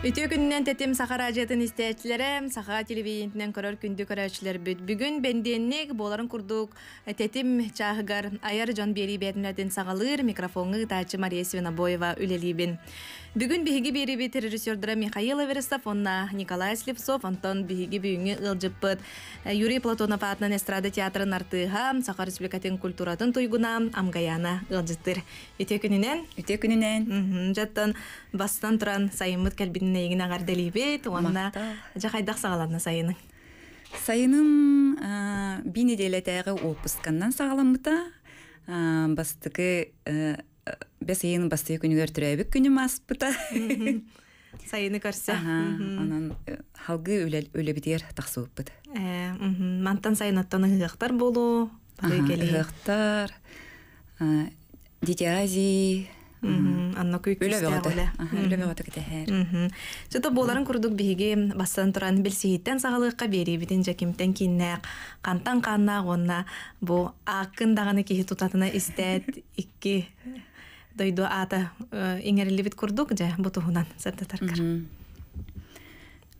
Үтө күнүнөн тетим сахара жетин истечилерем, саха телевидениенен көрөр күндү көрөчүлөр бүт. Бүгүн бенденник боларын курдук э, тетим чагыгар аяр жон бери сагалыр микрофонны тачы Мария Свинобоева үлелибин. Бүгүн бииги бери режиссердора Михаил Аверстов, онна Николай Слепцов, Антон биһиги бүгүнү ылжыппыт. Э, Юрий Платонов атынан эстрада театрын артыга, Сахар Республикатын культуратын туйгуна амгаяна ылжыттыр. Үте күнүнөн, үтө күнүнөн. Жаттан бастан туран сайымыт эмне игинагар делибет уанна жакайдак сагалана сайының сайыным э, бир неделе тагы отпусканнан сагаламыта э, э, бастыгы бес айын бастыгы күнүгөр түрөбүк күнүм аспыта сайыны көрсө анан халгы тақсы таксыбыппыт мантан сайын оттон ыгыктар болуу ыгыктар дитя азии Э, ана куик куста. Ана куик куста. Ана куик куста. Цыто курдук биге басын тұран біл сииттен сағалыка бери биден, жа кимтен кинна, қантан қанна, гонна, бо, акин даңын кехи тутатына истэт, икки дойду аты ингарили бид курдук, біту хунан садатар кара.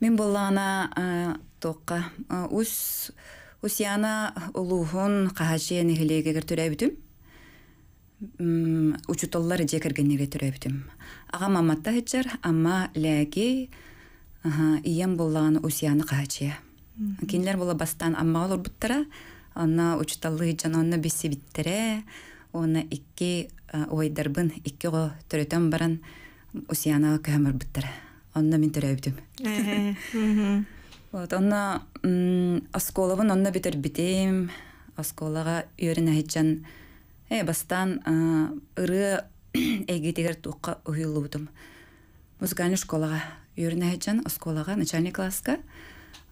Мен бола ана тока. Э, ус яна улухон қа хачи яни учуталлар эже кергеннеге төрөбүтүм ага маматта хеджер амма ләги ием буллаган усияны каачыя кинилер була бастан амма олурбуттара онна учуталлы жан онна биси биттере оны икки ойдарбын икки го төрөтөн баран усияна көмөр буттара онна мен төрөбүтүм вот онна осколовун онна битер битим осколага үйөрүн айтжан Э, бастан ыры эгитигер туққа уйылудым. Музыкальный школаға үйрінәйджан, школаға, начальный класска.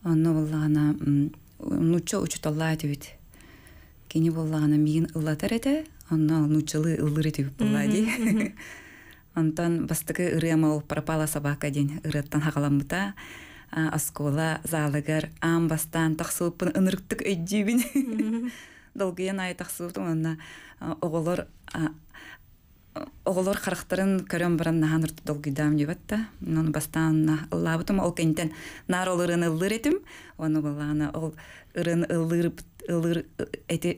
Онны боллағана, нучо учуталла әдебет. Кені боллағана миын ыллатар әді, онны нучылы ыллыр әдебет болады. Онтан бастыгы ырыма пропала собака ден, ырыттан хағаламыта оскола залыгар ам бастан тақсылыппын ынырықтық өйдебін долгыйан айтақсыбытым онна оголор оголор харахтарын көрөн баран наханыр долгидам ол кентен нар ол ырын ыллыр этим оны балана ол ырын э,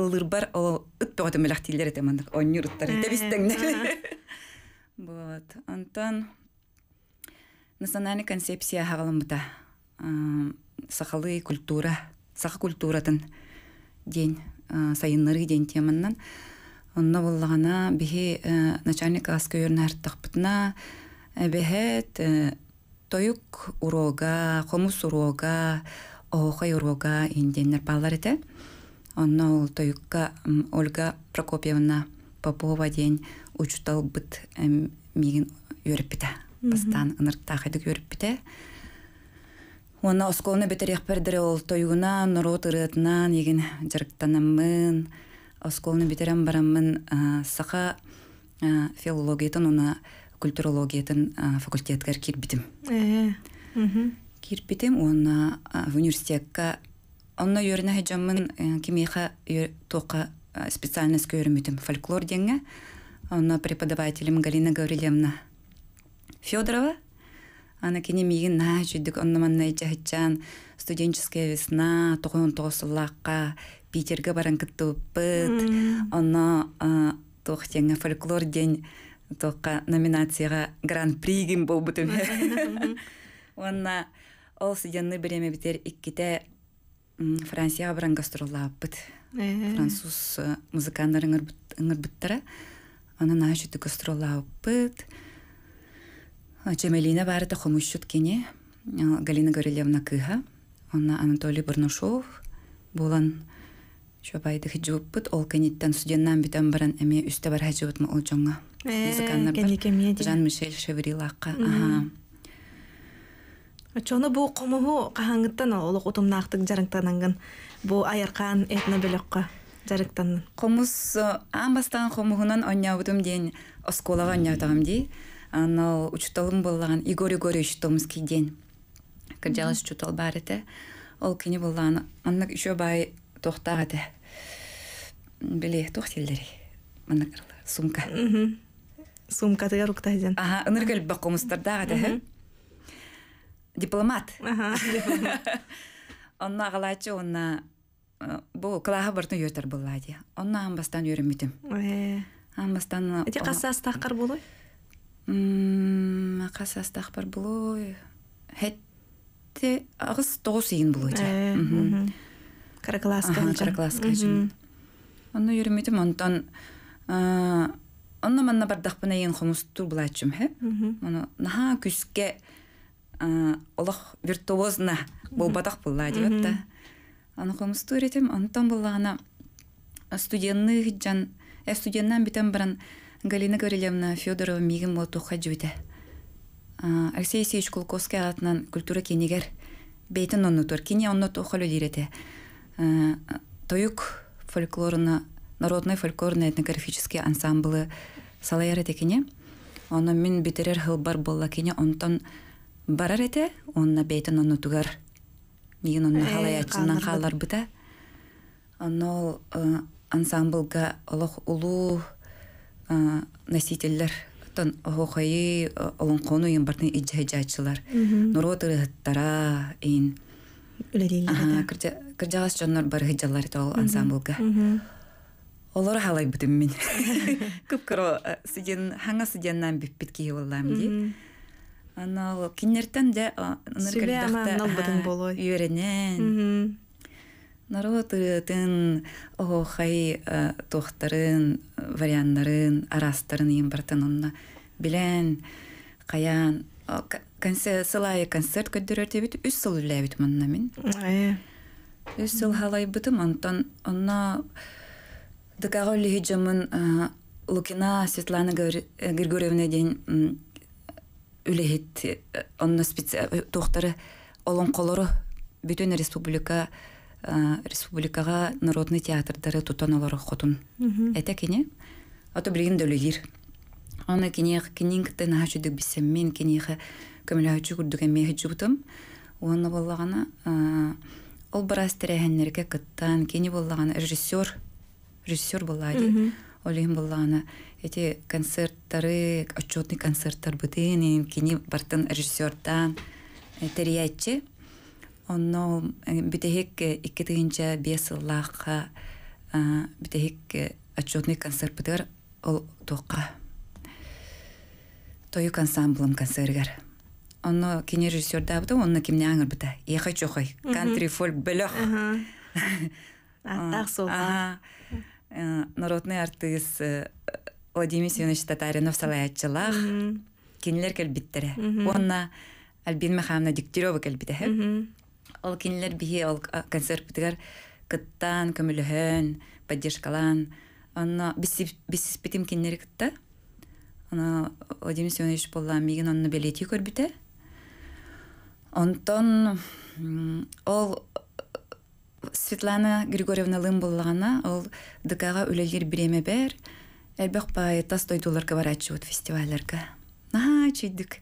ыллыр бар ол ыппоготом мелахтилер этим э, э, вот онтон национальный концепция хагалымыта сахалы культура саха культуратын ден э, сайынныры ден теманнан онна боллагана бихи э, начальник аскөйөрн артыкпытна э, бехет тоюк урога комус урога оохай урога инденер балар эте онна ол тоюкка ольга прокопьевна попова ден учтал быт мигин үйрөппите бастан ыныртаахайдык үйрөппите Оны осколны бетерек пердере ол тоюна, норот тұрытынан еген жарыктанамын, осколны бетерем барамын саха филологиятын, оны культурологиятын факультеткер кирбитим. Кирбитим, оны в университетка, онна юрина хеджамын э, кимеха тоқа специальность көрмитим фольклор денге, Оны преподавателем Галина Гаврилевна Федорова, Ана кене мигин на жүдік оннаманна ичахичан студенческая весна тоғын тоғысыллаққа Питергі баран өппіт. Онно тоқтеңе фольклор день тоққа номинацияға гран-пригин болбутым. Онна ол сиденны береме бітер икките Францияға баран гастроллаппыт. Э. Француз э, музыкандар ыңырбыттара. Онна на жүдік гастроллаппыт. Чемелина барыта хомушчут кене Галина Горелевна кыха, она Анатолий Барнушов болан шобайды хиджубпыт ол кенеттен студеннан бітен баран эме үстө бар хиджубут ол олжонга. Жан Мишель Шеврилакка. Очону бу комуху кахангыттан олук утумнактык жарыңтананган бу айыркан этна белокка жарыктан. Комус амбастан комухунан оннябудум дейін, осколага оннябутагам дей анау учтолым болған игорь игоревич томский ден кыржалас учутол бар эте ол кини боллаан аннык еще бай тохтак эте били тохтилдери сумка сумка тыгар уктайден ага ыныргел бакомустардаг да дипломат онна агалаачы онна э, бұл кылааха бартын үйөтөр болла ди онна амбастан үйрөнмүтүм э. амбастан эти касса астаккар болой қасы астақпар бұлой хәтте ағыс тоғыз иін бұлой жа каракласка каракласка оны онны онтон э, онна манна бардақпына иін хомустур булачым хе оны наха күске э, олох виртуозна болбадақ булла деп та аны хомусту этим онтон буллагана студенных жан э студеннан битен баран Галина гавриловна Федорова мигім отуқа жүді. Алексей Исеевич Кулковский атынан культура кенегер бейтін оннутур. Кене оннут оқал өлереді. фольклорына, народной фольклорный этнографический ансамблы салаяр етекіне. Оны мен бітерер бар болла кене онтан барар ете, онна бейтін оннутугар. Мигін онна э, халаячынан халар бұта. Оны ол э, ансамблға олық ұлу Э, носительлер тон хохайы э, олонкону бартын иджаячылар. Нуро тырыттара ин. Үләриләр. Кырдагас жоннор бар хиҗаллар тол ансамблга. Олар халай битем мин. Күп кыро э, сиген хаңа сигеннән бип битке юллам ди. Ана киннертен дә ныргырдакта. Сүбә аман болой. Народ ырытын, охай э, тохтарын, варианнарын, арастарын ембіртін онна білән, қаян. Сылай концерт көддірер дебіт, үс сыл үләбіт мұнна мен. Э. Үс сыл халай бұтым, онтан онна дықаға үлігі жамын э, Лукина Светлана Григорьевна ден үлігіт, онна специ... тохтары олон қолору бүтін республика Э, республикаға народный театрдары тутан олар хотун это кине ото билген дөлелир аны кітті кинингте нахачудык кене мен кинеха көмөлөчү күрдүген мехиджи бутум уонна боллагана э, ол барас терехеннерге кыттан кини боллагана режиссер режиссер Ол олин боллагана эти концерттары отчетный концерттар бытын кини бартын режиссердан э, терияйчы онно э, битехик иккитигинче бесыллаахха э, битехик отчетный концерт бытыгар ол туокка тоюк ансамблым концергер онно кине режиссер дабыта онно кимне аңыр быта эхай чохай кантри фольк бөлөх аттак солга народный артист э, Владимир Семенович Татаринов салаятчылах кинилер келбиттере онна Альбин Махамовна Дегтярева келбитеһе ол кинилер бихи ол концерт битигер кыттан көмүлөһөн поддержкалан онно биспитим кинилери кытта она Владимир Семенович болла мигин онно билети көрбүтэ онтон ол Светлана Григорьевна лым боллагана ол дыкага үлелер биреме бер элбек бай тас тойдуларга барачы вот фестивальлерге аа чүйдүк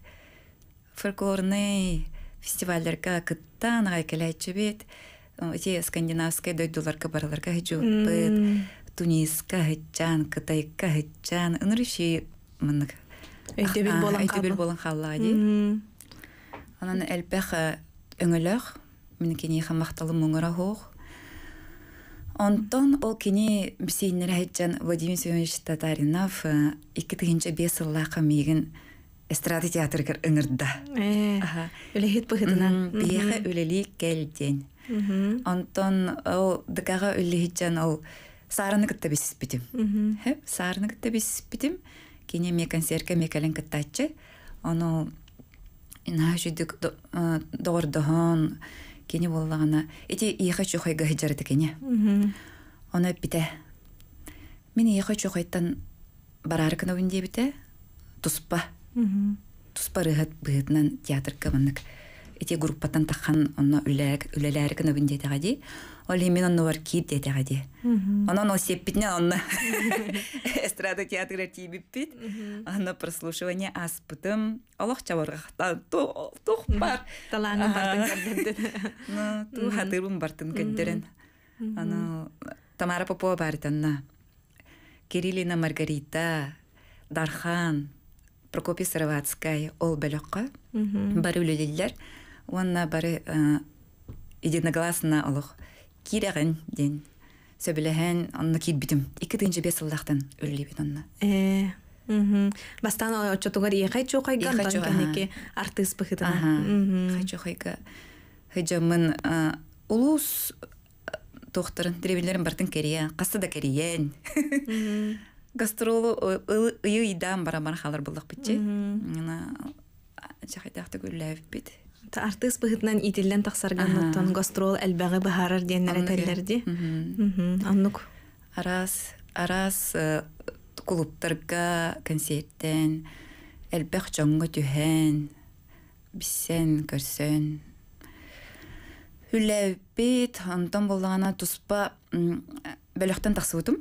фольклорный фестивальдерге кыттан агай келечи бит те скандинавская дойдуларга бараларга хыжууппыт туниска хыджан кытайка хыджан ынырыши мынык өйтөбүл болон өйтөбүл болон халла ди анан элбэх өңөлөх мин кини хамакталы муңара хох Онтон ол кини мсейнер хыджан Владимир Семенович Татаринов екі э, тыгынча бес ыллака мигин эстрада театрыгар ыңырда. Үлехет бұғыдынан. Бейхі үлелі кәлден. Онтон ол дықаға үлехетчен ол сарыны кітті бесіз бітім. Сарыны кітті бесіз бітім. Кене ме консерка ме кәлін кіттатчы. Оны ина жүдік доғырдығын кене болағына. Эти иеха чухай гахиджарды кене. Оны бітә. Мен иеха чухайттан бараркын өбінде бітә. Туспа туспарыгат быытынан театр кабынык эти группатан тахан онно үлеләр генә бин дәтәгә ди ол мен онно бар кип дәтәгә ди онно но сеппитне онно эстрада театры тибиппит онно прослушивание аспытым олох чабарга то тох бар таланы бартын кендер ну ту хатырым бартын кендерен ана Тамара Попова бартынна Кириллина Маргарита Дархан Прокопи Сароватская ол бәліққа бары үлілілер, онна бары ә, единогласно олох кирәген ден сөбіләһән онны кирбитим. Ике тинче бес ыллахтан үллибит онна. Э, мхм. Бастан очотугар ие хайчу хайган танкенеке артист бахитана. Мхм. Хайчу хайга. Хыҗамын ә, улус ә, тохтарын требилерин бартын керия, касты да кериян. Мхм гастролу ыйдан барабар халар булдык битчи мына чахайтакты гүлләбит бит та артыс быһытынан итиллен тахсарган оттон гастрол элбәгы баһарар диеннәре телләрди аннук арас арас э, клубтарга концерттен элбәх чоңго түһән биссен көрсөн үлләбит онтон болғана туспа бөлөхтөн тахсыбытым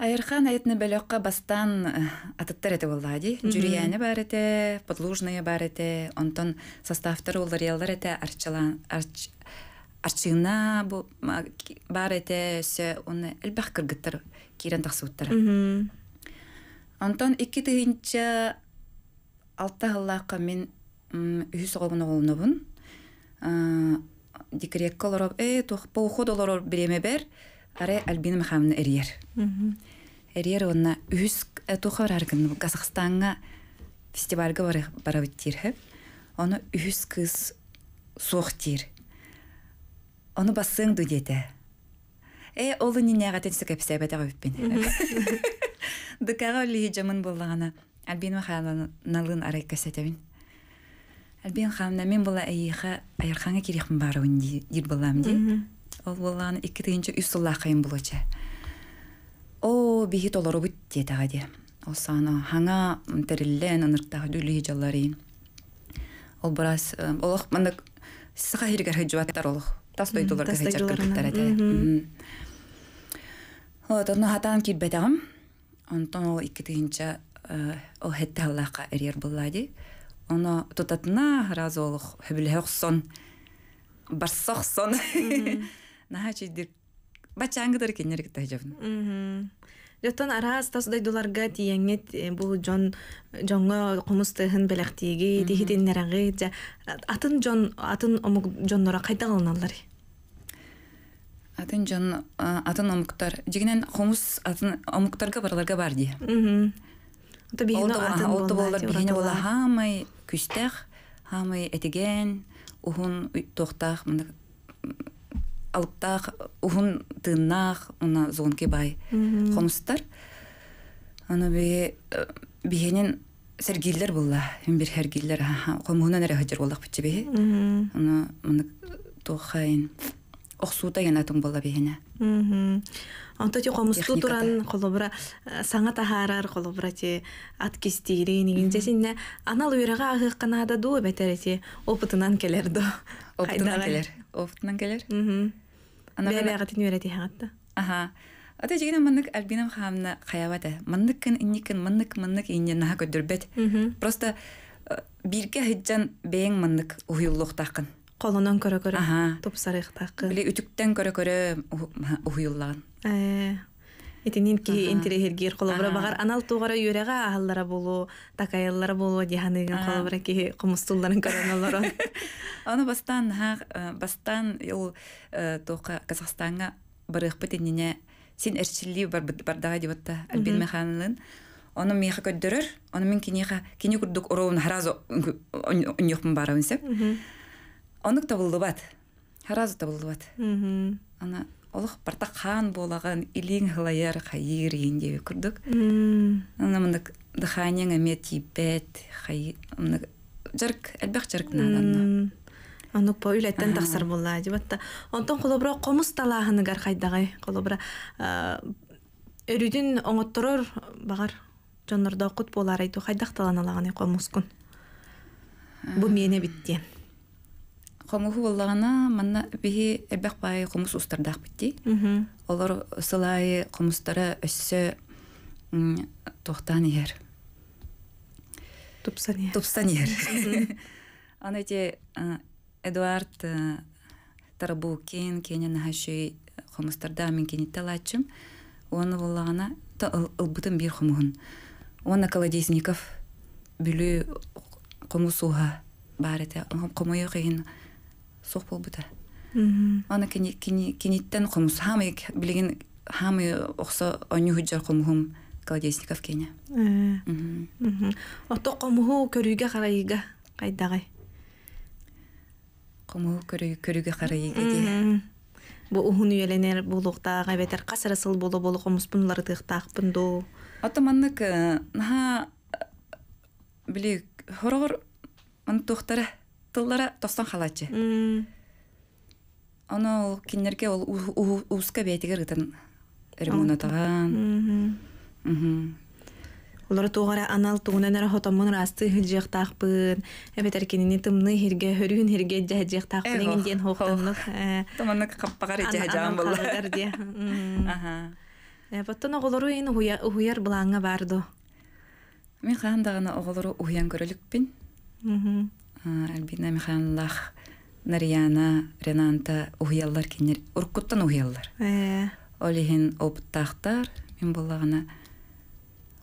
Айырхан айтны бәлөккә бастан э, атыттар әте болла ди. Жүрияне бар әте, подлужные бар әте, онтон составтар олар ялдар әте, арчалан, арч... Арчына бу бар әте, сө, оны әлбәқ кіргіттар, кейрен тақсуыттар. Онтон икі тыгынча алты ғыллаққа мен үйіс ғолғын ғолыны бұн. Декрекка олар, э, э тоқпа уход олар береме бер, Ары Альбина Михайловна Эрьер. Эрьер онна үс э, тухар аргын Казахстанга фестивальга барып барып тирһе. Оны үс кыз суох тир. Оны бассың дудете. Э олы нине гатен сөкепсе бета гөппен. Дыкага ли жамын боллагана Альбина Михайловна налын арай касетевин. Альбин хамна мен бола әйіға айырхаңа керекмін бары дир болам дей ол булан икки тыынча үс сылла о бихи толору бут тетага де осано ханга териллен ыныртага э, дүлү жаллары ол барас олох мандык сыха хиргер хыжваттар олох тастой толор кахыжаккыттар эте вот оно хатан кирбетагам онтон ол икки тыынча э, о хетте халлака эрьер буллади оно тутатына разы олох хөбүлөхсон Нахачи дир бачаңгы дир кенерге тажап. Мм. Жотон араас тасдай дуларга тиянгет э, бу жон жонго кумусты хин белек тиеги дихидин нарагы атын жон атын омук жонноро кайта алынандар. Атын жон атын омуктар жигинен кумус атын омуктарга барларга бар ди. Мм. Ото бигина атын ото болдор бигина бола хамай күштэх хамай этеген ухун тохтах мындай алыптах ухун тыыннаах уна зоонки бай хомустар аны бе биенин э, сергиллер булла хем бир хергиллер хомунан эре хаҗир булдык бит бе аны моны тохайн охсута генә тун булла биене Анта ти туран қолыбыра э, саңа тахарар қолыбыра те ат кестейрин игинде синне анал үйрәгә агыккана да ду бетере те опытынан келер до. Опытынан келер. офтынан келер. Мм. Ана ягы тинүрә тиһәң хатта. Аха. Ата җигенә мәннек Альбинам хамна хаявадә. Мәннек кин инник кин мәннек мәннек инне нага көдер бет. Просто э, биргә хиҗан бәйен мәннек уйыллык тақын. Колонан көрә-көрә. Аха. Топ сарыйк тақын. Биле үтүктән көрә-көрә уйыллаган. Ә э, Итинин ки интерегер холобра багар анал тугара юрега аһаллара болу, такаяллара болу диханыгын холобра ки кумустулларын караналар. Аны бастан ха э, бастан ил э, тока Казахстанга барых битинине син эрчилли бар бардага деп атта Альбин Механлын. Оны миха көддөрөр, оны мен кинеха кине курдук ороун харазо оньохмун барамсеп. Онук табылды бат. Харазо табылды бат. Ана олох барта хаан болаган илин хылаяр хайыр енде күрдік мындык дыханиең эме типет жарк элбэх жарк наданна онук по үлеттен тахсар деп атта онтон колобро комус талааныгар хайдагай колобро өрүдүн оңотторор багар жонордо кут болар айту хайдак таланалаганы күн бу мене биттиен хомуху уллагана манна бихи эббэх бай хомус устардах битти. Олар сылай хомустара өссө тохтан иер. Тупсан иер. Тупсан иер. Аны те Эдуард э, Тарабукин кенен хаши э, хомустарда мен кенет талачым. Оны уллагана та бір бир хомугун. Оны Колодезников бүлү хомусуга барыта. Хомуйо кыйын суох болбута аны кенеттен хомус хамы билигин хамы охсо оню худжар колодесников кене э. ото хомуху көрүүгө көрүүгө бу булукта кайбетер касырасыл болу болу ото наха били хорогор тыллара тостон халачы. Ана ол кинерге ол уска бәйтігер гытын ремонт атаган. Олар туғара анал тугунан ара хотомун расты хилжектакпын. Эбетер кинини тымны херге хөрүн хирге тақпын. деген ден хоктонлук. Э. Томанны каппагар жахжаган боллар. Аха. Эбеттен оголору ин хуяр булаңа барды. Мен кандагына оголору уян көрөлүкпүн. Альбина Михайловнах Нарьяна Ренанта уйаллар кинер уркуттан уйаллар. Э. Олихин оптахтар мен боллагына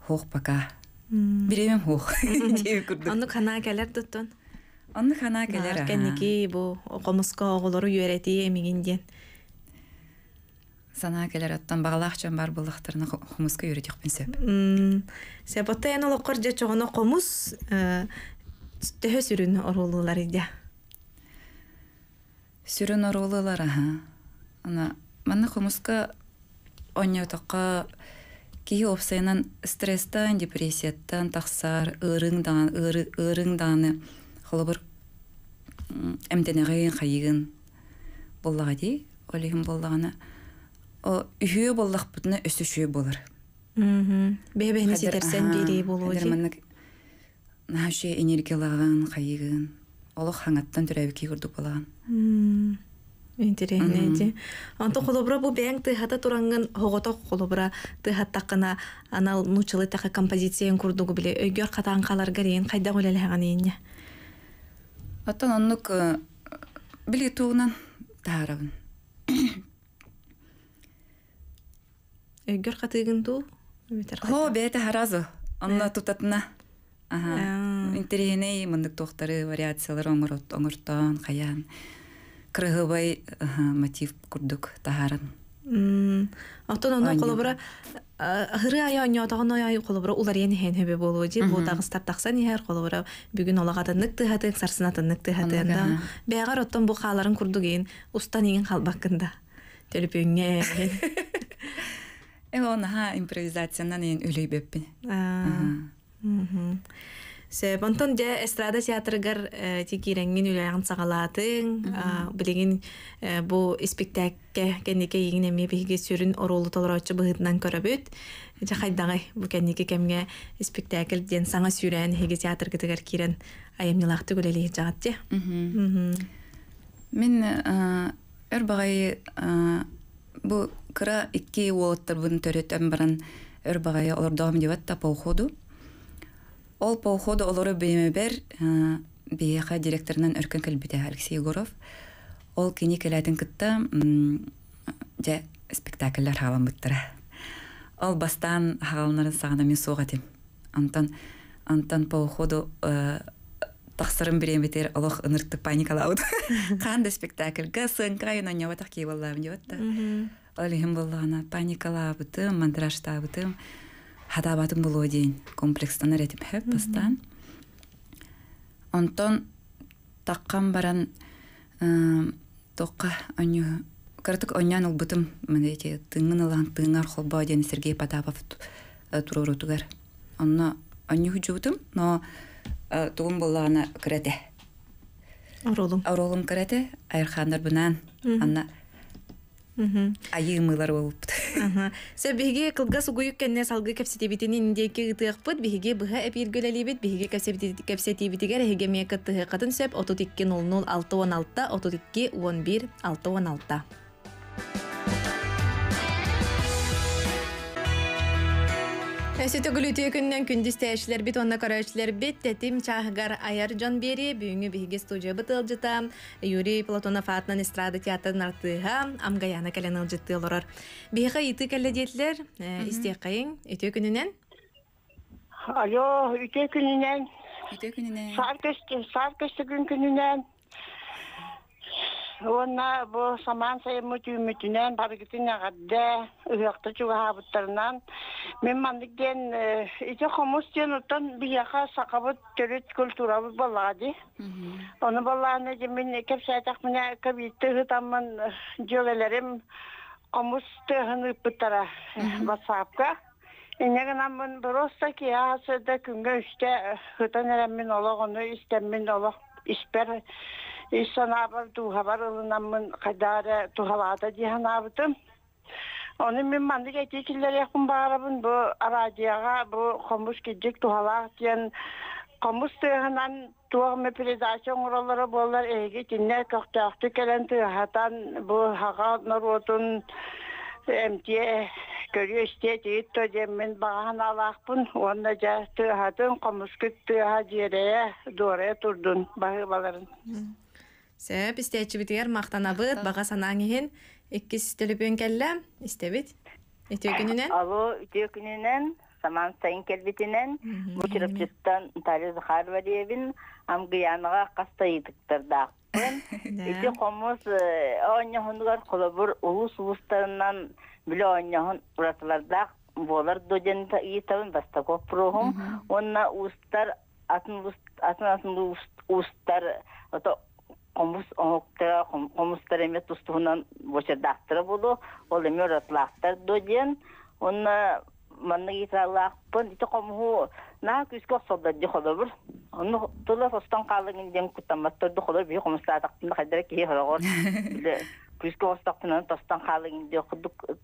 хох пока. Биремем хох. Аны кана келер дуттон. Оны кана келер. Кенники бу оқомыска оғолору юрети эмигинден. Сана келер оттан бағалақчан бар болықтарына хумыска юретиқпен сеп. Сеп отта яны лоққар же чоғына қомыс э, Төһө сүрүн оруулуулар иде. Сүрүн оруулуулар аха. Ана манна хомуска онья тоқа кии стресстан, депрессияттан, тақсар, ырыңдан, ырыңданы холобур эмтенеген хайыгын боллага дии олихим боллагана. О үйү боллақ бүтүнө өсүшүү болар. Мм. Бебени ситерсен бири болуу. Дерманнык наше энергиялаған қайығын олох хаңаттан төрәбики курдук балаган интереснеди онто холобура бу бэң тыхата туранган хоготок холобура тыхаттакына анал нучылы така композициян курдугу биле өйгөр катаан калар гарен кайда олелехаган ийне оттон оннук э, биле туунан таарабын өйгөр катыгын туу хо бээте харазы онно э. тутатына Э, интерине мындык тоқтары вариациялар оңорот оңортон каян кыргыбай мотив курдук тахарын Аттон оны қолыбыра э, хыры ая оня тагын ая қолыбыра улар яны һән һәбе булу ди бу тагы стап таксан яр қолыбыра бүгүн олагата нык тыхаты сарсыната нык тыхаты да бәгәр оттон бу халарын курдуген устан иген халбакында телепеңне Элона ха импровизациянан ен үлей беппи. Онтон жа эстрада театрыгар э, тикиреңин үләян сағалатың, білеген э, бұл спектакке кәнеке егін әме бейге сүрін оролы толыраушы бұғытынан көрібіт. Жа қайдағы бұл кәнеке кәмге спектакл ден саңа сүрән хеге театр кітігер керен аямнилақты көлелі жағатты. Мен э, өр бағай бұл қыра икі уолыттар бұн төрет әмбаран өр бағай олардағым деп атта пауқуду. Ол по уходу олору бер, э, Беха директорынан өркен кілбіте Алексей Егоров. Ол кені келетін кітті жа Ол бастан халымнарын сағына мен соға дем. Антан, антан по уходу э, тақсырым берем бетер олох ыныртты паникалауды. Қанды спектакль гысын кайына не ватақ кей боллабын деп Ол ем боллағына паникалабытым, хадабатын булуу дейін комплекстан эретип бастан онтон таққан баран тоққа оню картык онян улбытым мынети тыңын ылан тыңар холбо ден сергей потапов турурутугар онно оню жубутум но тугун буллаана кирете оролум оролум кирете айырхандар бынан анна айы мылар болупт со биһиги кылгас угуюк кенне салгы кепсетибитинин индейки ытыахпыт биһиги быһа эпиргөлелибит биһиги кепсетибитигер эхиге мекыт тыһыкатын сөп отут икки нул нул алты он алты отут икки он бир алты он алты Әсеті күлі үте күннен күнді стәйшілер біт, онна көрі үшілер біт, тәтім чағығар айар жон бері, бүйінгі бігі студия бұтыл жыта, Юрий Платона Фаатнан эстрады театрын артыға, амгаяна яна кәлен ұл жытты ұлғырыр. Бігі үті кәлі дейтілер, істе қайын, үте күнінен? Алло, үте күнінен. Үте күнінен. уонна бу саман сайымы түймүтүнен баргытын агадда ыыакта чугаабыттарынан мен мандык ден э, ите хомус ден оттон бияха сакабыт төрөт культурабыт баллаади ону баллааны же мен кепсаатак мына кабиитте ыытаммын жөгелерим э, хомус тыыхын ыппыттара э, басаапка инегенаммын просто кияасыда күнгө үстэ ытан эреммин олог ону истеммин олог испер Исанабар тухабар ылынаммын кайдары тухалата диханабытым. Оны мен манды кәйте киллер яқын бағарабын, бұ арадияға, бұ қомбуш кеджек тухалақ диян, қомбуш тұйғынан туағымы передача оңыралары болар, әйге тінне көқтақты кәлін тұйғатан, бұ хаға нұротын, әмте көрі істе дейт то деммен баған алақпын, онна жа тұйғатын қомбуш күт тұйға жерея, дуарая тұрдын, Сәп истечибитигер мақтанабыт, баға санаңыһын икки систелебен келлем, истебит. Итегүнүнен. Алло, итегүнүнен. Саман сайын келбетинен Мучеровчуктан Наталья Захарова диебин амгыяныга кастайдыктырда. Ити комус э, оньохунгар колобур улус улустарынан биле оньохун уратыларда болар доден итабын бастаков прохум. Онна устар атын атын атын устар ото омус оңоктара омустар эме тустуунан болу ол эме оратлаактар до онна манна ити наа ону тула каалыгын ден бии кии хорогор тостон каалыгын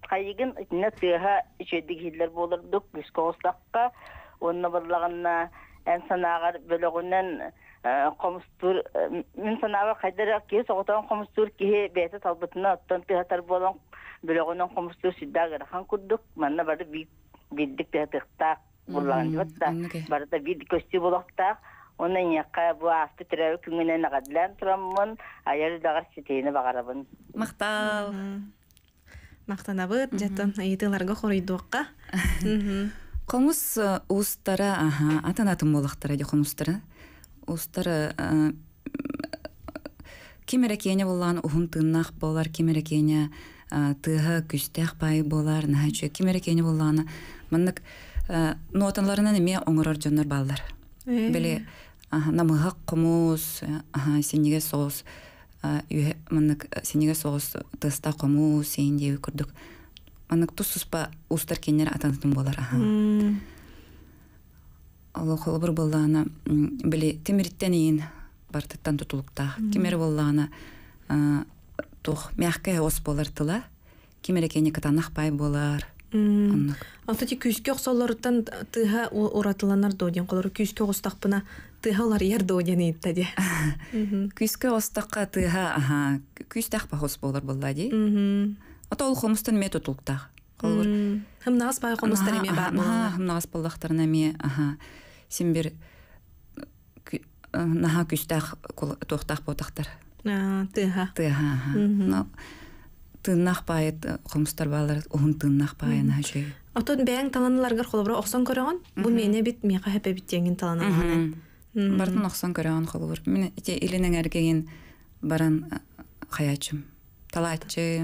кайыгын итине болордук эн санаагар бөлөгүнөн комустур мин санаабар кайдарак кие соготон комустур кихи бээте талбытына оттон тыхатар болон бөлөгүнөн комустур сүддаагырахан курдук манна бары бийик билдик тыхатыктаак буллаган бу Қомыс э, устара, аха, атын болақтар әді қомыстары. Устары э, э, кемерек ене болан ұхын тыннақ болар, кемерекене ене тыға күстәқ бай болар, нәйчі, кемерек ене боланы. Мұнық ноталарынан еме оңырар жондар балдар. Біле, намыға құмыс, сенеге соғыс, сенеге соғыс тыста қомыс, сенде көрдік анық тұс сұспа устар кенер атанытын болар аха ол холбур боллаана били темириттен иин бартыттан тутулукта кимер боллаана тух мягкая ос болар тыла кимер экени катанах пай болар Алтати күйіске ұқсауларыттан тыға оратыланар дооден қолар күйіске ұқстақпына тыға олар ер дооден етті де. Күйіске ұқстаққа тыға, аха, күйістақ болар болды де ата ол хомустан ме тутулктах колур хымнас бай хомустан ме бар хымнас баллахтарна ме аха сен бир э, наха күстах тохтах ботахтар тыха тыха тыннах байыт э, хомустар баалар он тыннах байына жөө Отон бәң таланалар таланыларгар холобро оқсан көрөгөн. Бу мене бит мега хәпе биттеңин таланылган. Бартын оқсон көрөгөн холобор. Мен ите иленең эргеген баран э, хаячым. Талатчы.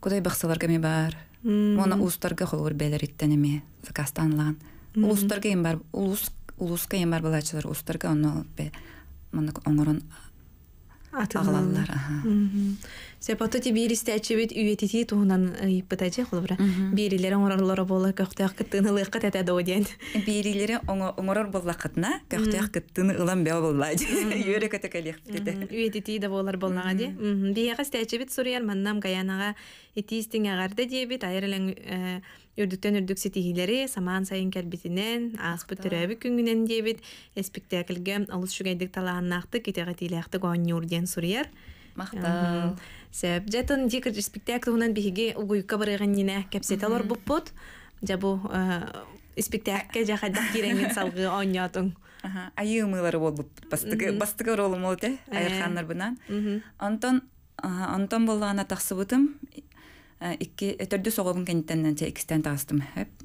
Кудай бахсаларга ме бар. Мона устарга хөгөр белер иттен ме? Закастанлан. Устарга ме бар. Улус улуска ме бар балачлар устарга, оно бе. Мона оңорон Ағылалар. Сәп аты ти бир истәче бит үйетити туһунан э, иппатачы хулбра. Бирилер оңорлары болла көхтәк кыттыны лык кытата доден. Э, Бирилер оңорор болла кытна, көхтәк кыттыны ылан бәв болла. Юре кытакалек диде. Үйетити дә болар үрдүктен үрдүк ситихилери самаан сайын кэлбитинен ааспыт төрөбү күңгүнен диэбит спектакльге олус шугайдык талааннаахтык китегатиилээхтык оонньуур диэн суруяр мактал сеп жетон дикр спектакль унан биһиги угуйка барыганнине кепсет алар буппут жабу э, спектакльке жахайдак киреңин салгы оонньотуң айыымыылары болбут бастыгы ролум болот э айырханнар бынан онтон онтон боллагана тахсыбытым икки өтөрдү соғолгун кенниттенненче икистен тагыстым хэп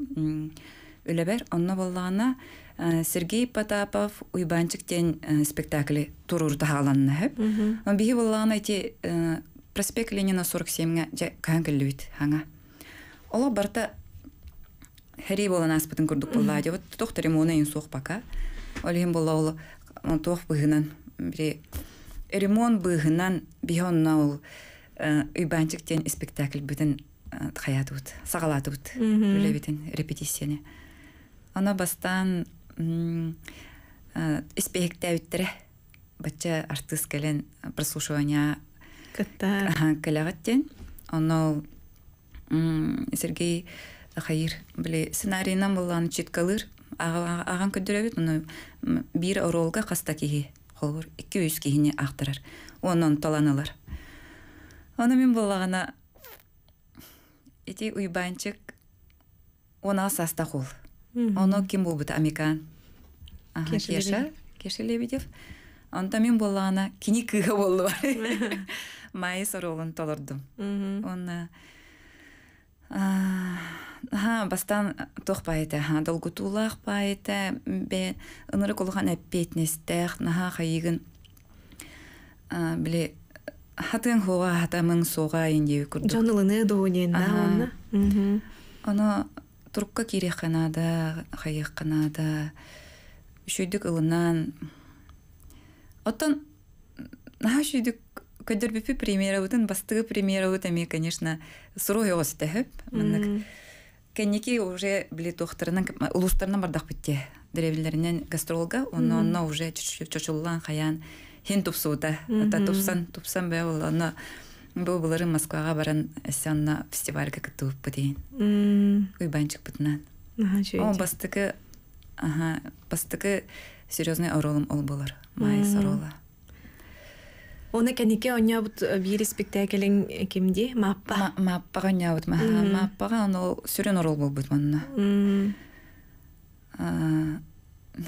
үлебер онно боллаана э, Сергей Потапов уйбанчик тен э, спектакли турур тагаланна хэп он боллаана эти э, проспект Ленина 47-ге же барта хэри болан аспытын курдук болла же вот тохтори муна ин пока ол ремонт үйбанчиктен э, спектакль бүтін э, хаятут сагалатут бүтін, репетицияны ана бастан э, испекте үттіре бача артист келен прослушивания Оны онол сергей хайыр биле сценарийнан булган читкалыр аган көдүрөбүт муну бир оролга каста киһи холгур эки үс киһини актырар онон таланылар Оны мен болағана ете уйбанчык она саста қол. Оны кем болбут Американ. Ага, Кеша, Кеша Лебедев. мен болағана кини күйгі болды бар. Майы сұры олын Онна Оны бастан тоқ пайта, ага, долгу тулах пайта, бе ыныры колухан әппетнестэх, наха біле, хатын хуга хатамын суга инде күрдүк. Жанылыны дооненна онна. Ана турукка кире ханада, хайык қанады. Шүйдүк ылынан. Оттан наха шүйдүк көдөр бипи премьера бутын бастыгы премьера бут конечно суроо ёгос тэхэп. Мындык. Кенники уже бли тохтарынан улустарынан бардак деревилеринен гастролга оно оно уже чочуллан хаян хин тупсууда ата тупсан тупсан бе ол онно бу булары москвага баран эсянна фестивальга кытууппу дейин уйбанчык бытынан о бастыкы аха бастыкы серьезный оролум ол болор майыс орола Оны кәнеке онябыт э, бири спектакелін э, кимди маппа? Маппаға онябыт, маппаға он ол сүрен орол болбыт манна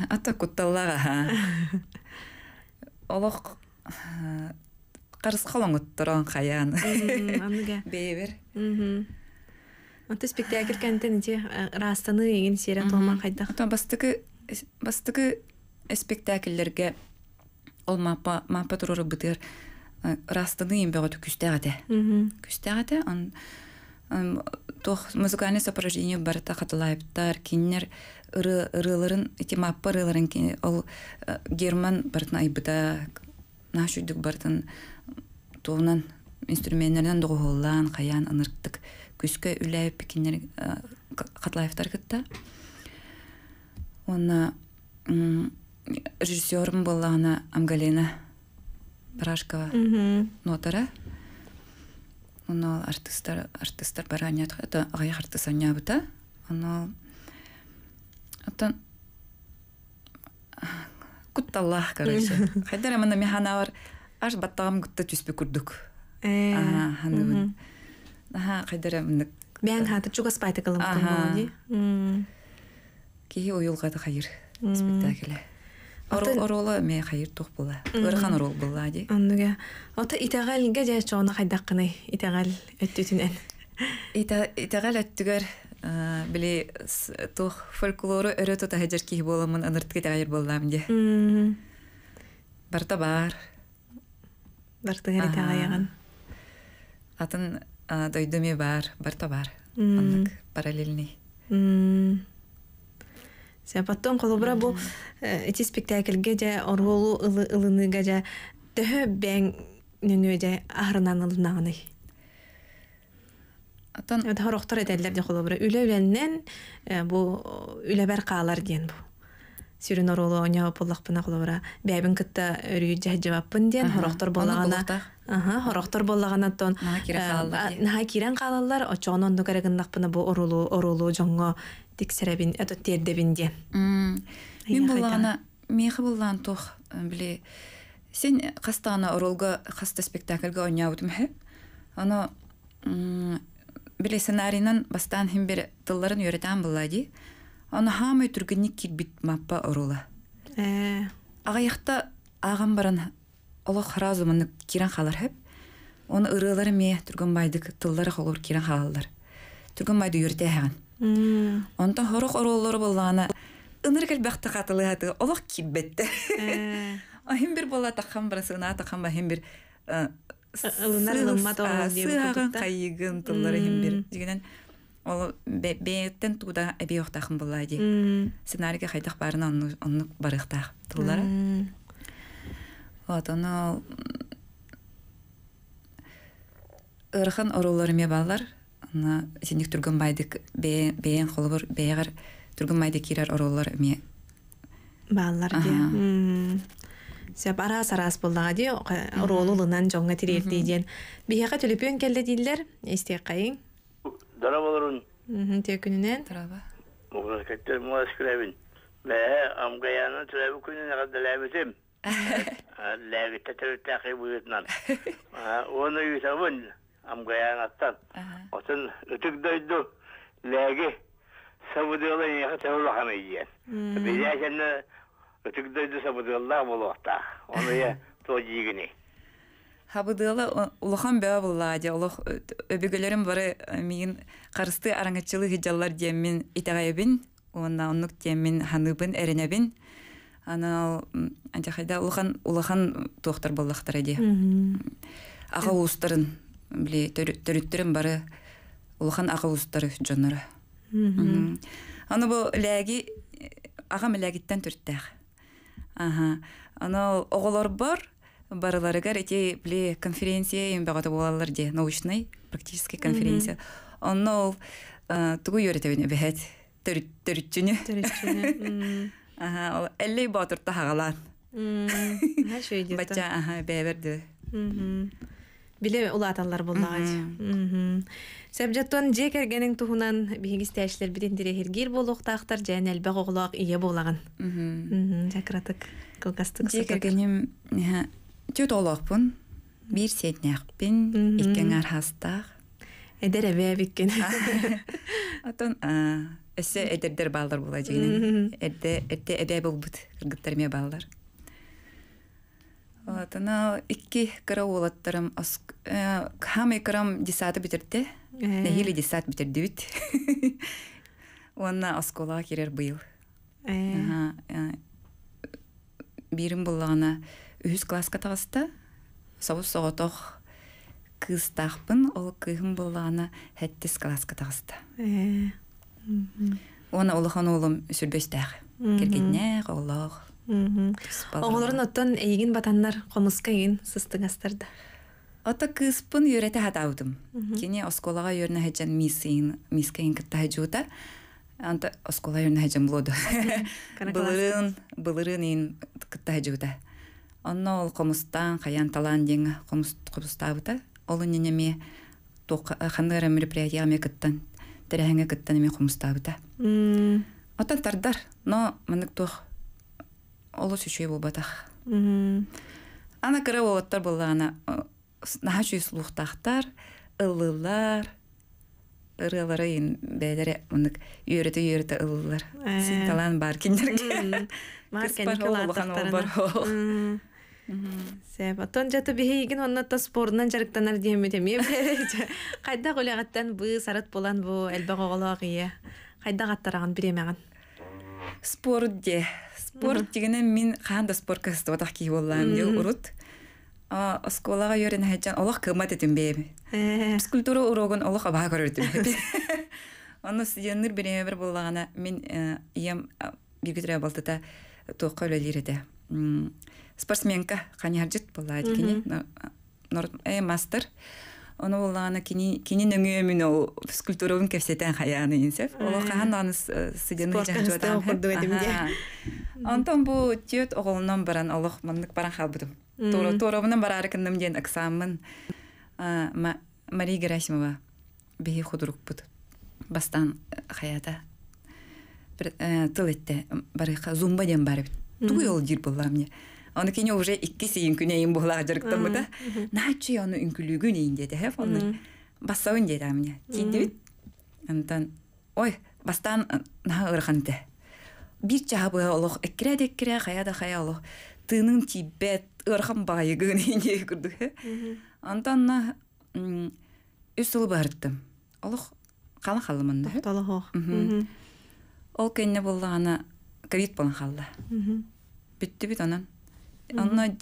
ата кутталлага олох карыс холоңутторон каян бээбир онту спектакль кантенте растаны деген серия толма кайдах отон бастыкы бастыкы спектакльлерге ол мапа мапа туруру бытыр растаны имбеготу күстэгате күстэгате он тох музыкальный сопровождение барыта тар киннер рыларын эти маппа рыларын ол э, герман бартын айбыта нашуйдук бартын туунан инструменттерден доголлан қаян ынырктык күскө үләйп кинер э, катлаевтар кытта оны режиссерым была Амгалена амгалина барашкова нотара оны артистар артистар баранят это аяқ артисанябыта оны оттон кутталлах короче хайдар эмана механавар аш баттагам кутта түспе курдук э, хайдар эмдик бян хата чугас пайта кылым кылмоди кихи уюлгады хайыр спектакле орола ме хайыр тух була ырхан орол була ди оннуга ота итагал ге жай чогуна хайдаккыны итагал өттүтүнен итагал өттүгөр Э, били тох фольклору өрө тута хәҗер ки боламын аныртки тәгәр булам ди. Барта бар. Барта гәрә тәгәяган. Атын дойдуми бар, барта бар. Анлык параллельный. Сен потом колобра бұл э, эти спектакльге де оролу ылы ылыны гәҗә төһә бәң нөңөдә ахрынан ылынаганы. Атан хорохтар этеллер де холобра. Үле үленнен бу үлебер каалар диен бу. Сирин оролу оня поллахпына холобра. Бәйбин кытта өрүй жабаппын диен хорохтар боллагана. Аха, хорохтар боллагана тон. Наха кирен каалалар, очоон онду бу оролу, оролу жоңго тиксеребин, ото тердебин диен. Мин боллагана, мехи боллаган тох, биле, сен қастана оролга, қаста спектакльге оня өтмехе. Ано Били сценарийнан бастан хим бир тылларын үйрәтән буллади. Аны хамы түргенник килбит маппа орула. Э. Ага яхта агам баран Аллах разумын кирен халар хеп. Оны ырылары ме түрген байдық тыллары халар кирен халалар. Түрген байды үйрәтә хаган. Онта хорох орулары булланы. Ыныр кел бахта хатылы хаты Аллах килбетте. Ә. Э. Ахим бир бола тахам барасына тахам бахим бир Э, сыағын қайығын тыллары химбир дегенен ол беттен туда әбеоқтақын бұла де сценарийге қайдақ барын оны барықтақ тыллары вот ырхын ырхан оруларыме балар ана сеник тургунбайды бээн холбур бээгар турган майдык кирер ме эме баалар сөп арас арас боллаға де ролу лынан жоңа тирерди келді биһэка төлөпүөн қайын дара боларын тек күнінен те күнүнен тараба мугакеттер мулас күребин бэһэ амгаяны түрәбі күнүнө кадалабитим ләбитте төрттәхи буйутнан оны амғаяны аттан отын үтік дойду ләге сабудыла яхы тәулаханы иен. Бизәшәнне Өтүгдөйдү сабыдыалла болуақта. Оны я то жигини. Хабыдыала улахан бәа буллади. Улах өбегелерим бары мин қарысты араңатчылы хиджаллар дием мен итагайбин. Онна оннук дием мен ханыбын эренебин. Ана антихайда улахан улахан тохтар боллахтар иди. Ага устарын биле төрүттөрүм бары улахан ага устары жоннора. Аны бу ләги ага миләгиттен төрттәх. Ага. Аны оголор бар, барыларыгар эти биле конференция имбагата болалар де, научный практический конференция. Аны ол тугу йөрөтөбүнө бехет. Төрүтчүнү. Төрүтчүнү. Ага, ол эллей батыр тагалар. Мм. Бача, ага, беберди. Мм. Биле улаталлар буллагач. Сәбҗаттан же кергенең туһунан бигис тәшләр бидән дирәһергир булуктактар җәен әлбәг оглак ие буллаган. Жакратык кылгастык. Же кергенем төт олакпын. Бир сетнәкпен икән архастак. Эдер әбә биккен. Атон эсе эдердер балдар була дигән. Эдде эдде әбә булбут кыргыттарме балдар. Тана икки караулаттарым э, хамы карам десаты дейді. Э. Нәйелі десат битерде бит. Онна оскола керер быйыл. Э. Бирим буллағына үхіз класска тағаста. Сауыз соғытоқ тақпын, ол кыйым Оны олыған олым сүрбөстәғі. Кергенне, олық. Оғылырын оттон эйгин батаннар қомыска ин сыстыңастарда. Ота кыспын хат аудым. Кене осколага юрна хеджан мисин, мискейн кытта хеджута. Анта оскола юрна хеджан блоду. Былырын, былырын ин кытта хеджута. Онно ол қомыстан, қаян талан ден қомыстабыта. Олын ненеме э, хандыра мероприятияме кыттан, тәрәхіңе кыттан еме қомыстабыта. Отан тардар, но мынык тоқ олус үчүй болбатах ана кыра болоттар булла ана наха чүй слухтахтар ылылар ырылары ин бәдәре уник үйрәтә үйрәтә ылылар э. талан бар киндерге бар Сәп, атон жаты бейген онна та спорынан жарықтанар деймі деме Қайда қолағаттан бұ сарат болан бұ әлбәқ оғылағы е. Қайда қаттараған біремеған? Спорт де спорт дегене мен хаан да спорт касты отақ ки боллам дил урут а осколага йорен хаҗан олық кымат этим бе физкультура ә. урогын Аллах аба көрөтүм аны студенттер береме бер мен ем ием бигитре балтыта тоққол элиреде спортсменка каняржит болла дикене э, мастер Оны оллана кини кини нөңе мен ол физкультурын кепсетен хаяны инсеп. Ол хахан аныс сыдын жахтан хурду эдимге. Антон бу тет оғылынан баран Аллах мандык баран халбыдым. Торо торо мен барар киндим ден экзамен. Мария Герасимова беги худрук буд. Бастан хаяда. Тыл этте барыха зумба ден барып. Туй ол жир булла мне. Оны kini уже икки ünküneyim күне jarıktır булар da. да. Начи ünkülügün eyin не hep onlar. Basavun dedi amine. Tidivit. Antan oy ой, бастан ırıkhandı. Bir Бир bu oluq ekire хая олох. тибет байы қалы Ол кенне болды ана ковид қалды. бит анан. Онно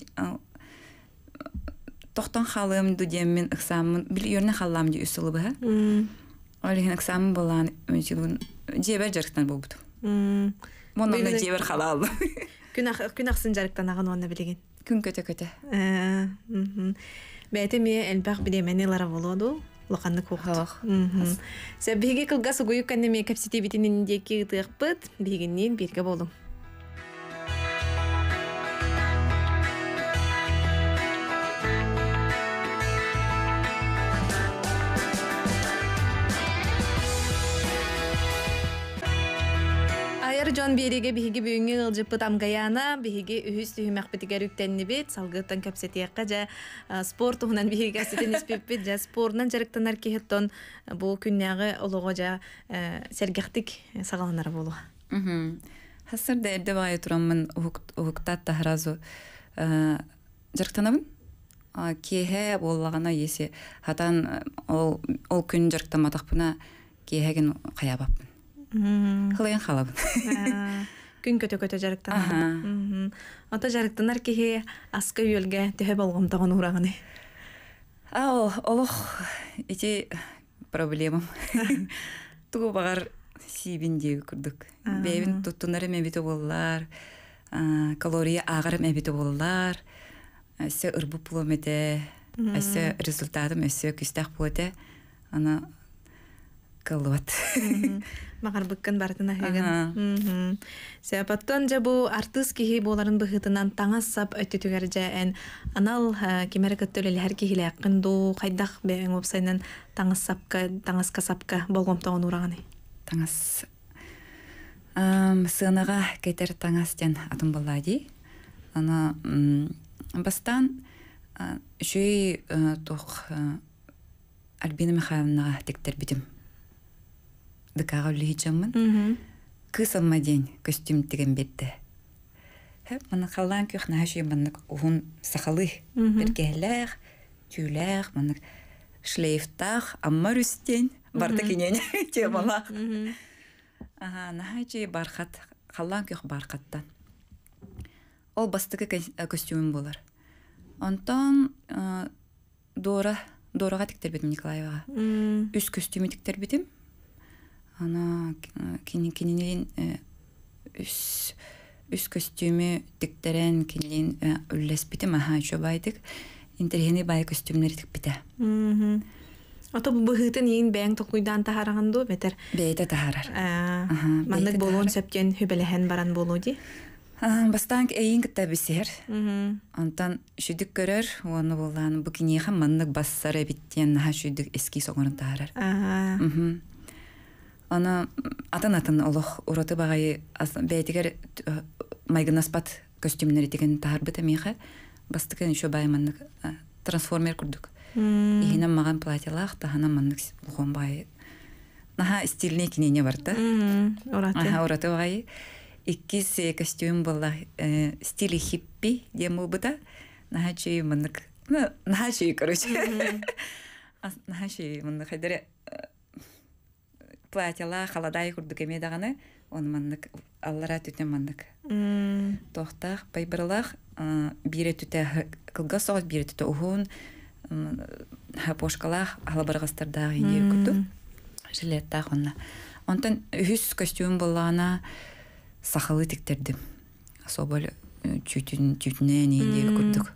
тохтон халым дудеммен ыксамын бил юрне халлам ди үсүлү баха. Олеген ыксамын болан үнчүлүн жебер жарктан болбуду. Мон онда жебер халал. Күнах күнахсын жарықтан аган онда билеген. Күн көтө көтө. Бәйте э, ме элбах бидемени лара болоду. Лоханны кухтух. Сәбиге кылгасы гуюк кәнеме кәпсите битинен деки тыгпыт, бегеннен берге болдым. Битигер жон береге биһиги бүгүнгү ылжыппыт амгаяна биһиги үһүс түйүмәк битигер үктеннибит салгыттан көпсетиякка жа э, спорт ухунан биһиги асетен испиппит жа спорнан жарыктанар кихеттон бу күннягы олого жа э, сергехтик сагаланар болу хасыр да эрде баай тураммын ухуктат тахразу э, жарыктанабын киэһэ буоллаҕана еси хатан ол күн жарыктаматахпына киэһэгин каябаппын Хылайын халап. Э, Күн көтө-көтө жарыктан. Ата жарыктанар аркеге аска үйелге төхе болгом тағын урагыны. Ао, олох, ити проблемам. Тугу бағар сибин дей күрдік. Бейбін тұттынары мәбеті болылар, калория ағары мәбеті болылар, әсі ұрбы пұлым әді, әсі результатым, әсі Ана кылыбат магар быккан бартын ахыгын сепаттан же бу артыс кихи боларын быхытынан таңас сап өттүгөр же эн анал э, кимер көттөлөл һәр кихиле акын ду кайдах бең опсайнан таңас сапка таңаска сапка болгом тогон ураганы таңас сынага кетер таңас ден атын боллади ана бастан үшөй э, тух э, Альбина Михайловнаға тектер битим дыкаға үліхичаммын кысанма день костюм деген бетте мана халлан көх нахаши ұғын сақалы. сахалы беркелэх тюлэх шлейфтах аммар үстен Барды кенен темалах ага нахачи бархат халлан көх бархаттан ол бастыкы э, костюмим болар онтон э, дора дорага тиктербитим николаевага үс тіктер тиктербитим ана кинилин э, үс үс костюмі тиктерен кинилин э, үллеспити маха чобайдык интерхени бай костюмнери тикпите Ото бұғытын ең бәң тұқуйдан тахараған до бетер? Бейті тахарар. Э, мандық болуын сөптен хүбеліхен баран болу ди? Бастан эйин кытта бисер. Антан шүдік көрөр, оны болан бұ кинеха мандық бассары биттен наха шүдік эски соғырын тахарар. Ана атан-атан олох уроты бағайы бәйтігер э, майгынаспат костюмнер деген тарбыта әмейхі. Бастықын еще байманнык э, трансформер күрдік. Ихинам маған платьялақ, таханам маннык бұғым бағайы. Наха стильный кинене бар да. Ураты. Аха, ураты бағайы. Э, костюм болла стилі хиппи дему бұда. Наха чей маннык. Наха короче. Наха чей маннык платьяла халадай курдук эме даганы он маннык аллара түтө маннык тохтах байбырлах бире түтө кылга соғыз бире түтө ухун хапошкалах алабыргастардагы ине күтү жилеттах онна онтон үс костюм боллана сахалы тиктердим соболь э, чүтүн түтүнен ине күтүк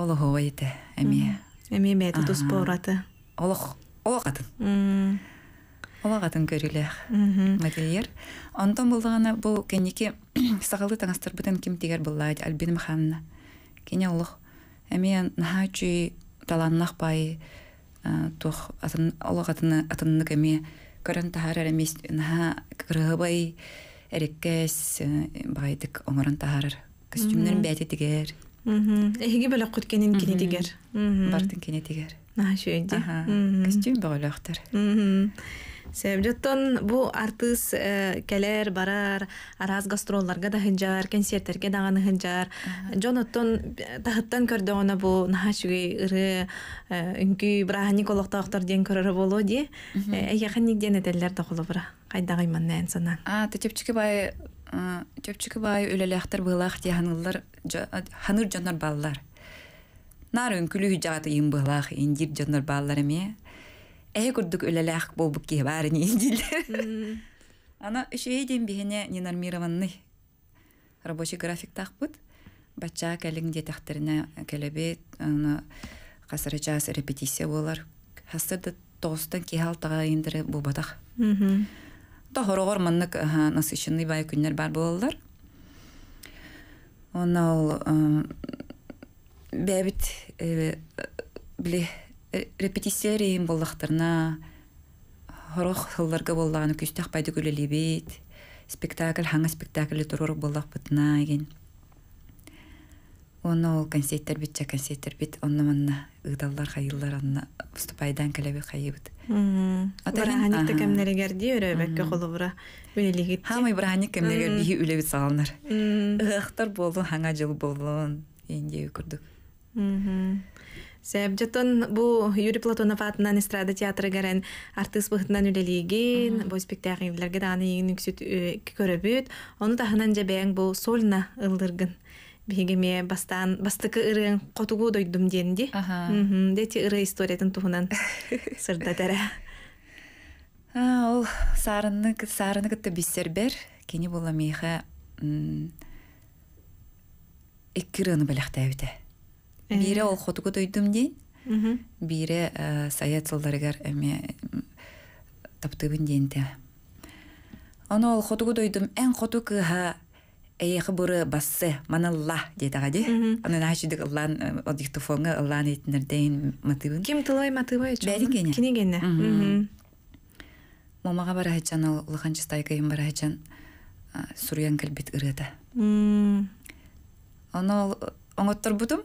олохова ете эми эми эмети тус бораты олох олох атын олагатын көрүлэх мәделер онтон булгана бу кенеке сагалы таңастар бүтән ким тигәр буллайт альбин мөхәммә кене улух эме нахачи таланнах бай ә, тух олағатын олагатыны атынны кеме көрән тахар әремис наха кырыбай эреккес ә, байдык оңоран тахар костюмнәрен бәте тигәр Эхиги бөлөк күткенин кини тигер. Бартын кини тигер. Нахашуйди. Костюм бөлөктөр. Себептен бу артыс э, келер барар, араз гастролларга да хинжар, концерттерге да ганы хинжар. Жоноттон тахыттан көрдө бу нахачуги ыры э, үнкү брахани колоктоктор ден көрөр боло ди. Эге ханик ден этеллер да коло бара. Кайдагайман нэн сана. А, тепчики бай э, Төпчүкү бай үлелехтер ди ханылдар ханыр жоннор баллар. Нар үнкүлү хижаты им былах индир жоннор баллар эме Эһи курдук үлэлээх болбук ки баарыни дилер. Ана үшей ден бихене ненормированный рабочий график бұд. Бача кәлің де тәхтіріне кәлебе қасыры жас репетиция болар. Хастырды тоғыстан кей таға ендірі бұл батақ. Тохорогор маннык насыщенный бай күндер бар болалар. Онал бәбіт э, біле Э, репетициярин боллахтарна э, хорох хылларга боллаган күстах пайды күлелебит спектакль хаңа спектакль турор боллах бытна ген оны ол концерттер битче концерттер бит онны манна ыдаллар хайыллар анна выступайдан келеби хайыбыт браник кемнерегерди өрөбекке холубура үлелигит хамы браник кемнерегерди үлебит саланар ыахтар болу хаңа жыл болун энди көрдүк жатын бу Юрий Платонов атынан эстрада театры гарен артист бұхтынан үлелеген, бұл спектакльләргә да аны бүйт. Э, көрөбүт. тағынан таһынан җәбәң бу сольна ылдыргын. Бигеме бастан бастыкы ұрын котугу дойдым денди. Мм, дети ыры историятын тұғынан сырда дәрі. Ол сарыны сарыны кытты биссер бер, кини була миха м. Эккерен Э. бире ол хотугут өйдүм дейін бире э, саят сылдарыгар эме таптыбын дейінте оны ол хотугут өйдүм эң хоту кыха эйехи буры бассы маналла дейтага де аны начидик ыллан э, диктофонга ыллан эйтинердейин матыбын ким тылай матыбай бәрикене кинегене момага барахачан ол лыханчы стайкайын барахачан сурьян кэлбит ырыта оны ол оңотторбутум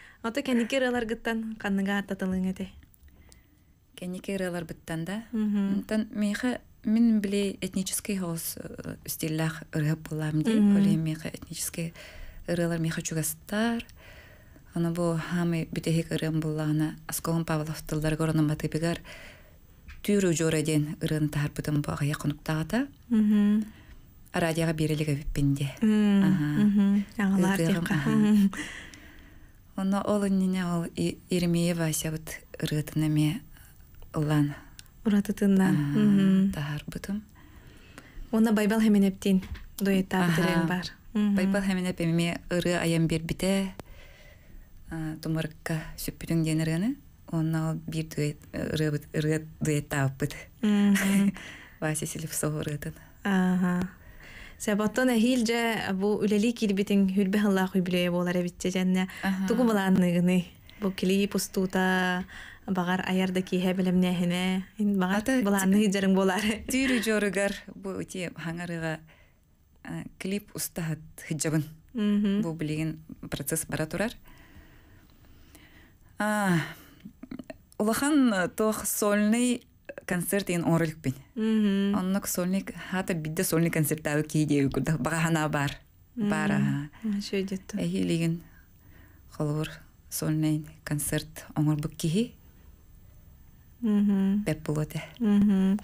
Ото кәні кералар гыттан қанныға аттатылың әте. Кәні кералар бұттан да. Тан мейхі мен біле этнический хаус үстеллах э, ырғып болам де. Оле мейхі этнический ырылар мейхі чугастар. Оны бұ хамы бітехек ырым болағына Асколын Павлов тылдар ғорының батыбегар түрі жораден ырын тарпытын бағая қонықтағыта. Радияға берілігі біппенде. Ағалар деп Оны ол иннене ол ирмее вася вот рытынаме лан. Уратытына. Тахар бутым. Оны байбал хеменептин дуэта бітірен бар. Байбал хеменеп эме ыры аян бербите тумырыкка сүппүтүң денерени. оны ол бір дуэт ыры дуэта бит. Вася Селевсов ырытын. Ага. Сәбаттан әхил жә бу үләли килбитен хүлбе хылла хүлбе болар әбитте жәнне тугу буланныгыны. Бу кили пустута багар аярда ки хәбелемне һене. Ин багар буланны җәрен болар. Тирү җорыгар бу үти хаңарыга э, клип устахат хиҗабын. Бу билеген процесс бара турар. А Улахан тох сольный концерт ин мхм оннук сольник хата бидде сольник концерт абы кейде курда багахана бар бар шөйдетту эхилигин холур сольный концерт оңорбук кихи деп болоте э.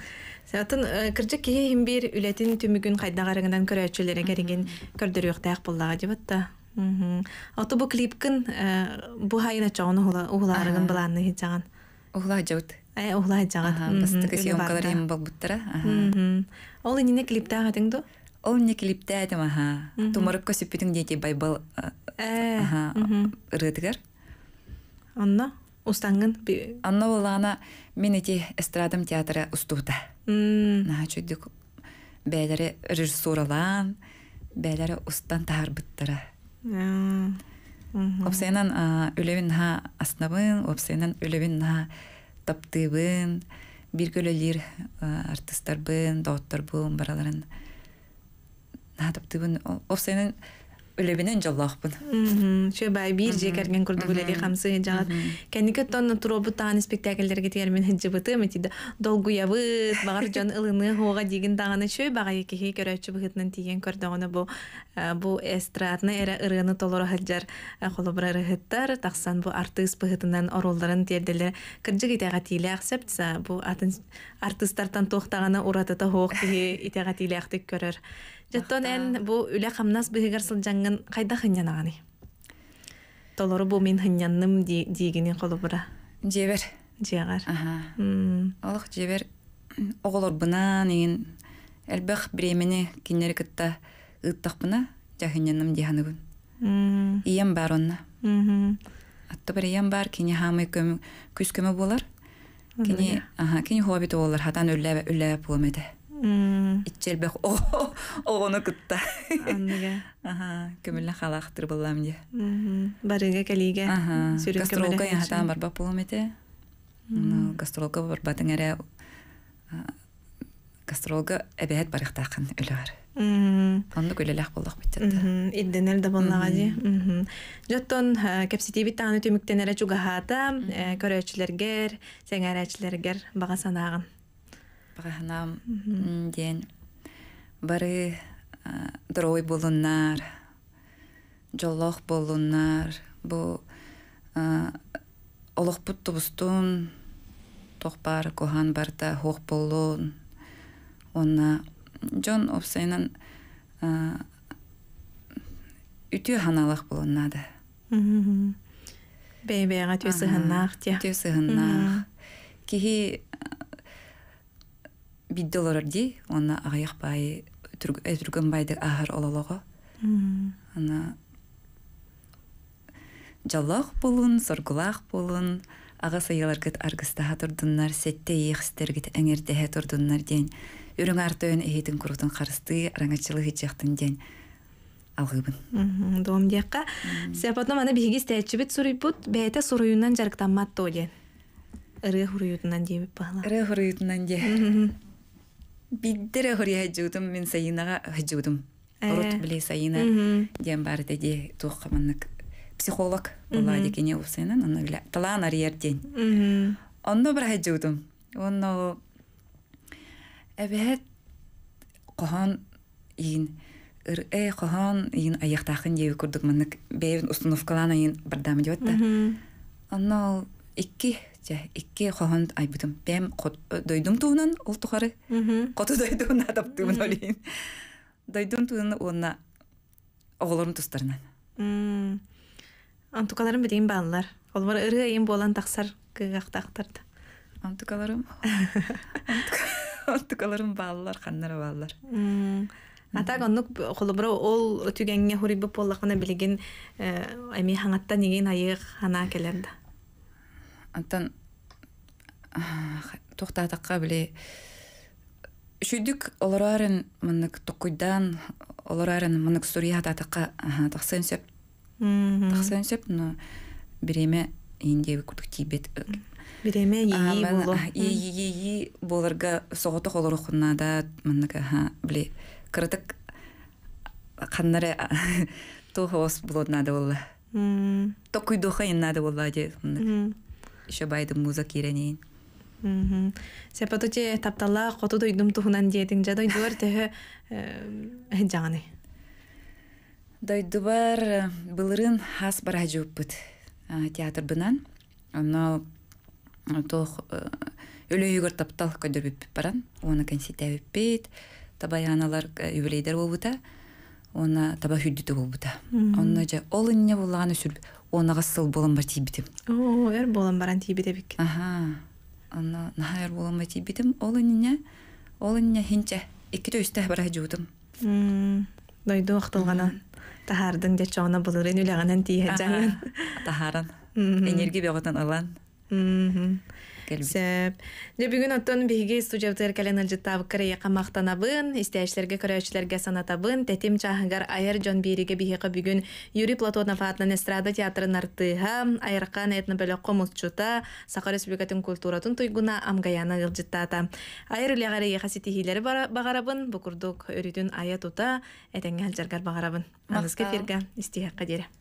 сатын э, кыржы кихи химбир үлетин түмүгүн кайдагарыңдан көрөөчүлөрү кериген көрдөрүөктаак буллага мхм оту бу клипкин э, бу хайна чоғын ухуларыгын буланы хичаган. Ухла жаут улай жаға бастык съемкалар эми бұттыра. ол инине клипте агатыңду ол не клипте атым аха тумарып көсүппүтүң дейти байбал ырытыгар онно устаңгын онно болана мен театры эстрадам театра устута чуйдук бээлери режиссуралаан ұстан устан таарбыттара Опсенан үлевин ха аснабын, опсенан үлевин ха таптыбын биргөлө лир э, артистарбын доотторбун бараларын наа таптыбын офсенен үлебинен жаллаахпын че бай бир же керген курдук үлели хамсы жагат кеннике тонна туробу таан спектакльдерге тиермен жыбыты метиде долгуябыт багар жон ылыны хоога деген даганы чөй баға екеге көрөчү быхытнын тиген көрдөгөнө бу ә, бу эстрадны эре ырыны толоро хаджар ә, холобра рыхыттар тақсан бу артист быхытынан оролдарын терділі кыржык итага тииле аксепца бу атын артисттартан токтаганы уратыта хоок кихи итага Жаттон эн бу үле хамнас быһыгар сылжаңгын кайда хыннянаганы. Толору бу мен хыннянным дигини колубура. Жебер. Жегар. Олох жебер оголор бына неген элбэх бремени киннери кытта ыттак жа жахыннянным диханыгын. Ием бар онна. Атты бир ием бар кини хамы көм күскөмө болар. Кине аха кине хоббит болар хатан үлле үлле булмады итчелбек огону кытта аха көмүлле халахтыр булам де барыга келиге гастролка яхатан барбак булам эте гастролка барбатын эре гастролга эбэхет барыктакын үлөр онду күлелэх болдук биттет идденел да болнага ди жоттон кепситибит тааны түмүктенере чугахаата ә, көрөөчүлөргер сеңерэчилергер бага санаагын багаһынам ден бары дорой болуннар жоллох болуннар бу кохан барта хох болун жон обсайнан ханалах бидде олар ди оны агаяк түргенбайды ахыр ололого ана жаллах болун соргулах болун ага кет кыт аргыстаха турдуннар сетте ехстер кыт эңердехе турдуннар ден үрүң артөөн эхитин курутун карысты араңачылы хичехтин ден алгыбын дом диякка сяпатном ана бихигис тээчибит суруйбут бээте суруюнан жарыктанмат тоолиен ыры хуруютунан диебит баала ыры хуруютунан дие биддере хория хэджигдим мен сайынага хэджигдим орут биле сайына бар деди туохаманнык психолог була декене усайнан оно биле талан ариерден онно бир хэджигдим онно эбэт кохон ин ырэ кохон ин аяктахын курдук деп атта онно Жа, икки хохон айбытым бэм э, дойдум туунан ол тухары. Коту дойдуун атаптыгын олин. Дойдум туунан уонна оголорун тустарынан. Антукаларым бидейин баалар. Ол бар ыры айым болан таксар кыгактактарды. Антукаларым. Антукаларым баалар, ханнар баалар. Атак оннук холобро ол түгенге хурибе поллакына билеген эми хаңатта неген айык хана келерди антан тухтаатакка биле үшүйдүк олорарын мынык токуйдан олорарын мынык сурьяататакка тұқсын сөп Тұқсын сөп но биреме индеби курдук тийбет биреме ии боларга соготок олорухунада мынык биле кырытык каннары тухоос болот нада болла токуйдуха иннада болла де мынык еще байдым муза киренейин сепатуче таптала хоту дойдум тухунан диетин жа дойдубар тэхэ э, э, жаны дойдубар э, былырын хас бара жууппут театр бынан оно тох өлөйүгөр таптал көдөрбүппүт баран оны конситебиппит аналар юбилейдер болбута оны таба хүддүтү болбута онно же ол инне булаганы сүрбү онаға сыл боланбар тийбитим о эр боланбаран тийбитебик аха анна наха эр боланбай тийбитим ол инине ол инине хинче икките үстэ бара жуудум дойду актылганан тахардын энергия Сәп. Дә бүген аттан беге студия үтәр кәлен алҗы тавкыры яка мактанабын, истәшләргә көрәшләргә санатабын, тәтем чагыр аер җан бирегә бигә бүген Юрий Платонов фатна эстрада театры нарты һәм аер кан әйтне белә комучта Сахар республикатын культуратын туйгуна амга яна гылҗытта. Аер лягәре яхасы тиһиләре багарабын бу курдык өрүдән аятута әтәнгәл җаргар багарабын. Мәскәфергә истиһәк кадере.